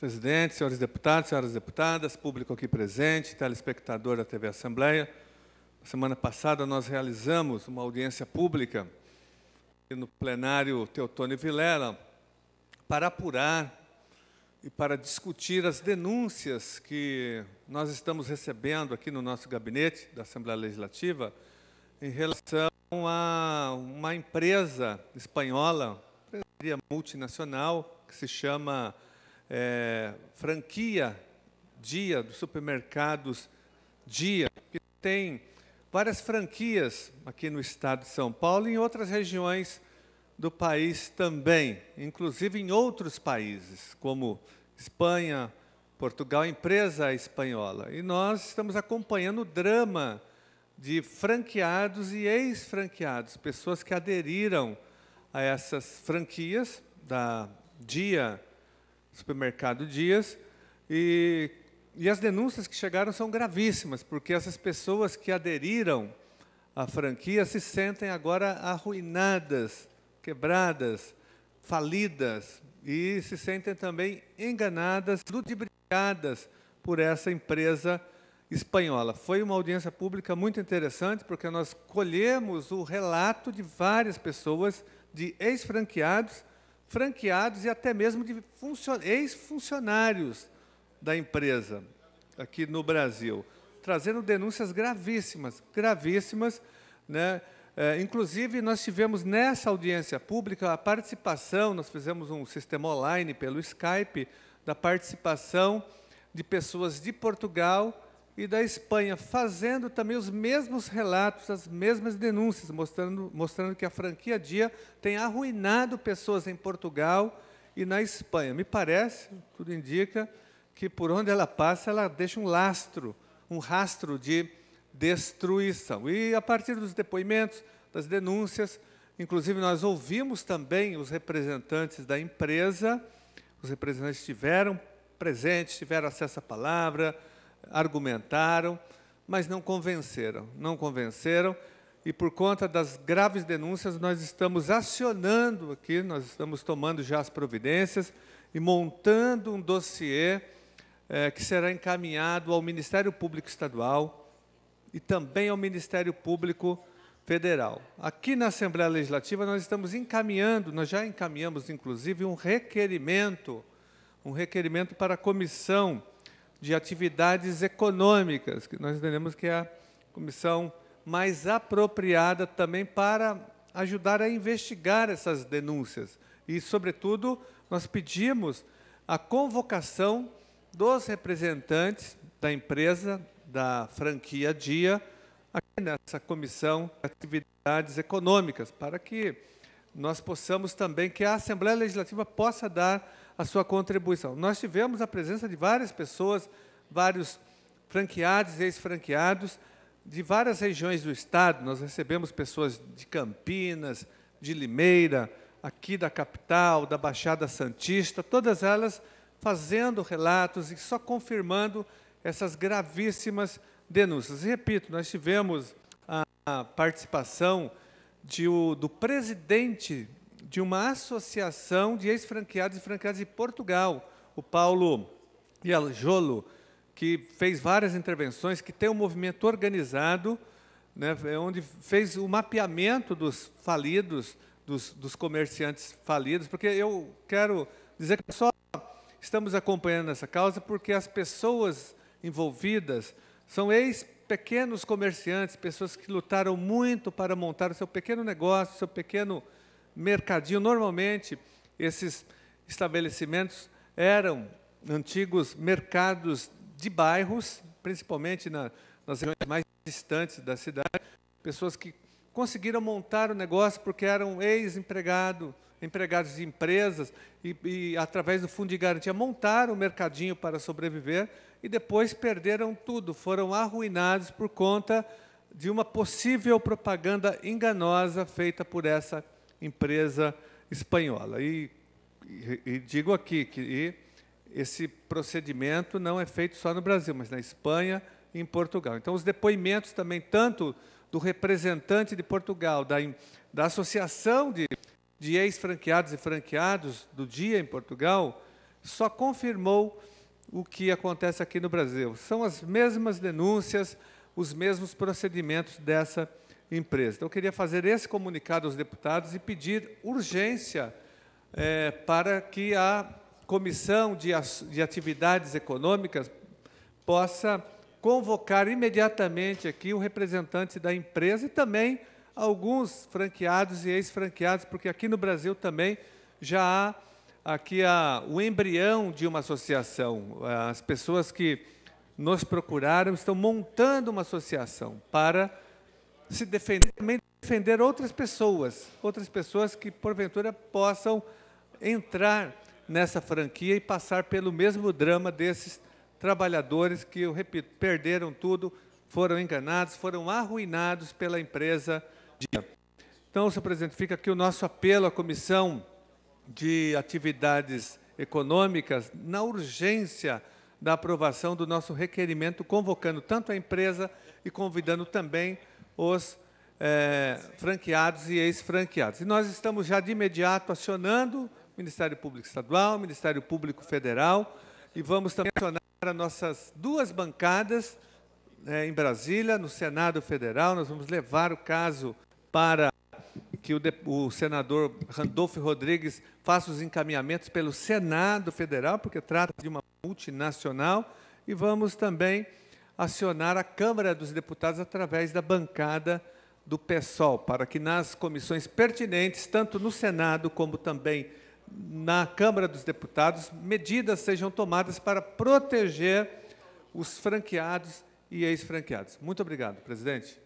Presidente, senhores deputados, senhoras deputadas, público aqui presente, telespectador da TV Assembleia. Na semana passada, nós realizamos uma audiência pública no plenário Teotônio Vilela para apurar e para discutir as denúncias que nós estamos recebendo aqui no nosso gabinete da Assembleia Legislativa em relação a uma empresa espanhola, empresa multinacional, que se chama é, franquia dia dos supermercados dia, que tem várias franquias aqui no estado de São Paulo e em outras regiões do país também, inclusive em outros países, como Espanha, Portugal, empresa espanhola. E nós estamos acompanhando o drama de franqueados e ex-franqueados, pessoas que aderiram a essas franquias da Dia supermercado Dias. E, e as denúncias que chegaram são gravíssimas, porque essas pessoas que aderiram à franquia se sentem agora arruinadas, quebradas, falidas e se sentem também enganadas, ludibriadas por essa empresa espanhola. Foi uma audiência pública muito interessante, porque nós colhemos o relato de várias pessoas, de ex-franqueados, franqueados e até mesmo de ex-funcionários da empresa aqui no Brasil, trazendo denúncias gravíssimas, gravíssimas, né? É, inclusive, nós tivemos nessa audiência pública a participação, nós fizemos um sistema online pelo Skype, da participação de pessoas de Portugal e da Espanha, fazendo também os mesmos relatos, as mesmas denúncias, mostrando, mostrando que a franquia Dia tem arruinado pessoas em Portugal e na Espanha. Me parece, tudo indica, que por onde ela passa, ela deixa um lastro, um rastro de destruição. E a partir dos depoimentos, das denúncias, inclusive nós ouvimos também os representantes da empresa, os representantes tiveram presente, tiveram acesso à palavra, argumentaram, mas não convenceram, não convenceram, e por conta das graves denúncias nós estamos acionando aqui, nós estamos tomando já as providências e montando um dossiê é, que será encaminhado ao Ministério Público Estadual e também ao Ministério Público Federal. Aqui na Assembleia Legislativa nós estamos encaminhando, nós já encaminhamos inclusive um requerimento, um requerimento para a comissão de atividades econômicas, que nós entendemos que é a comissão mais apropriada também para ajudar a investigar essas denúncias. E, sobretudo, nós pedimos a convocação dos representantes da empresa, da franquia Dia, aqui nessa comissão de atividades econômicas, para que nós possamos também, que a Assembleia Legislativa possa dar a sua contribuição. Nós tivemos a presença de várias pessoas, vários franqueados e ex-franqueados de várias regiões do estado. Nós recebemos pessoas de Campinas, de Limeira, aqui da capital, da Baixada Santista, todas elas fazendo relatos e só confirmando essas gravíssimas denúncias. E, repito, nós tivemos a participação de, do presidente de uma associação de ex-franqueados e franqueados de Portugal, o Paulo Jolo, que fez várias intervenções, que tem um movimento organizado, né, é onde fez o mapeamento dos falidos, dos, dos comerciantes falidos, porque eu quero dizer que só estamos acompanhando essa causa porque as pessoas envolvidas são ex-pequenos comerciantes, pessoas que lutaram muito para montar o seu pequeno negócio, seu pequeno mercadinho. Normalmente, esses estabelecimentos eram antigos mercados de bairros, principalmente na, nas regiões mais distantes da cidade, pessoas que conseguiram montar o negócio porque eram ex-empregado, empregados de empresas e, e, através do fundo de garantia montaram o mercadinho para sobreviver e depois perderam tudo, foram arruinados por conta de uma possível propaganda enganosa feita por essa empresa espanhola. E, e, digo aqui que esse procedimento não é feito só no Brasil, mas na Espanha e em Portugal. Então, os depoimentos também, tanto do representante de Portugal, da, da Associação de, de Ex-Franqueados e Franqueados do Dia em Portugal, só confirmou o que acontece aqui no Brasil. São as mesmas denúncias, os mesmos procedimentos dessa empresa. Então, eu queria fazer esse comunicado aos deputados e pedir urgência é, para que a Comissão de, de Atividades Econômicas possa convocar imediatamente aqui o representante da empresa e também alguns franqueados e ex-franqueados, porque aqui no Brasil também já há aqui o embrião de uma associação. As pessoas que nos procuraram estão montando uma associação para se defender, também defender outras pessoas, outras pessoas que porventura possam entrar nessa franquia e passar pelo mesmo drama desses trabalhadores que, eu repito, perderam tudo, foram enganados, foram arruinados pela empresa. Então, senhor presidente, fica aqui o nosso apelo à Comissão de Atividades Econômicas na urgência da aprovação do nosso requerimento, convocando tanto a empresa e convidando também os é, franqueados e ex-franqueados. E nós estamos já de imediato acionando o Ministério Público Estadual, o Ministério Público Federal, e vamos também acionar as nossas duas bancadas é, em Brasília, no Senado Federal. Nós vamos levar o caso para que o, o, senador Randolfo Rodrigues faça os encaminhamentos pelo Senado Federal, porque trata de uma multinacional, e vamos também acionar a Câmara dos Deputados através da bancada do PSOL, para que nas comissões pertinentes, tanto no Senado como também na Câmara dos Deputados, medidas sejam tomadas para proteger os franqueados e ex-franqueados. Muito obrigado, presidente.